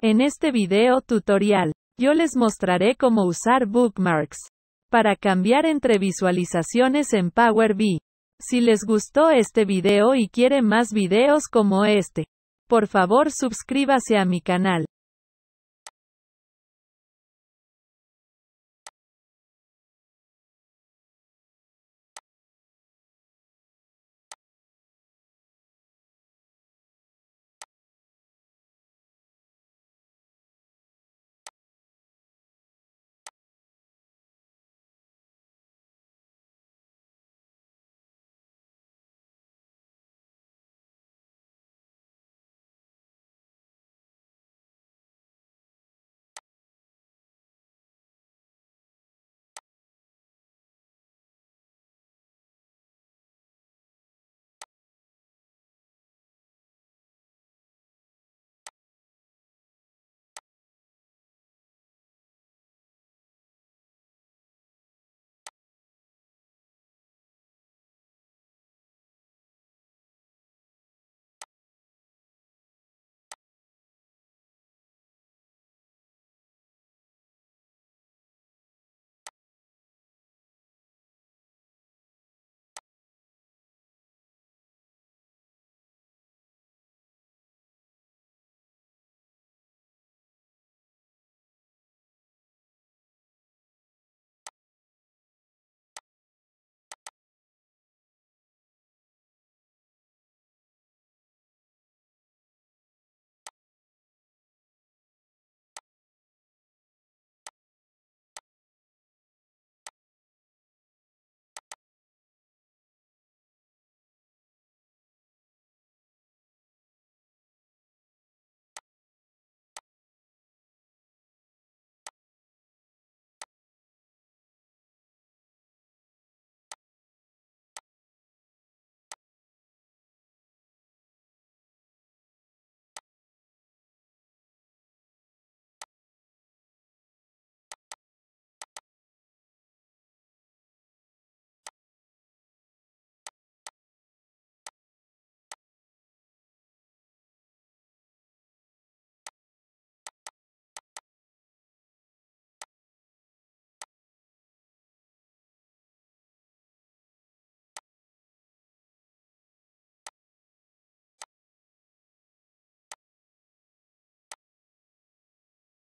En este video tutorial, yo les mostraré cómo usar bookmarks para cambiar entre visualizaciones en Power BI. Si les gustó este video y quieren más videos como este, por favor suscríbase a mi canal.